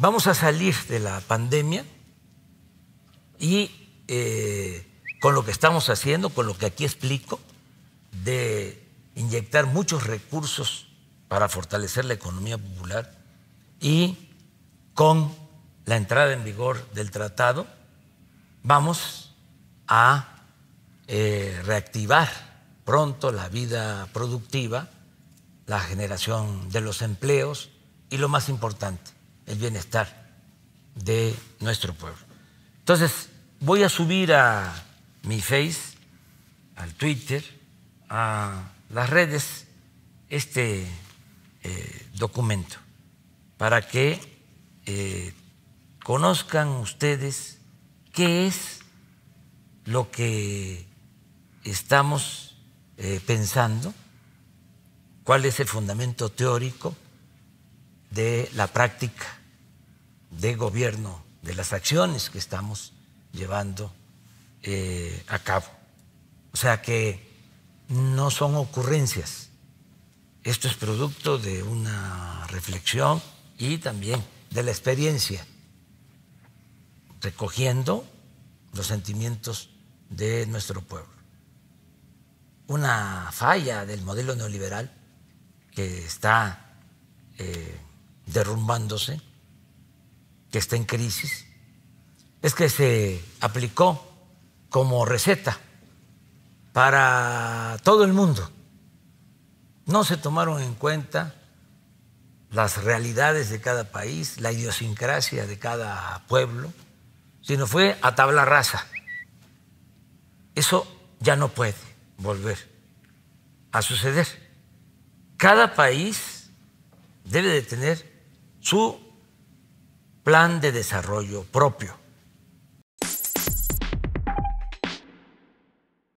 vamos a salir de la pandemia y eh, con lo que estamos haciendo, con lo que aquí explico, de inyectar muchos recursos para fortalecer la economía popular y con la entrada en vigor del tratado vamos a eh, reactivar pronto la vida productiva, la generación de los empleos y lo más importante, el bienestar de nuestro pueblo. Entonces, voy a subir a mi Face, al Twitter, a las redes este eh, documento para que eh, conozcan ustedes qué es lo que estamos eh, pensando, cuál es el fundamento teórico de la práctica de gobierno, de las acciones que estamos llevando eh, a cabo. O sea que no son ocurrencias. Esto es producto de una reflexión y también de la experiencia, recogiendo los sentimientos de nuestro pueblo. Una falla del modelo neoliberal que está eh, derrumbándose que está en crisis es que se aplicó como receta para todo el mundo. No se tomaron en cuenta las realidades de cada país, la idiosincrasia de cada pueblo, sino fue a tabla rasa. Eso ya no puede volver a suceder. Cada país debe de tener su plan de desarrollo propio.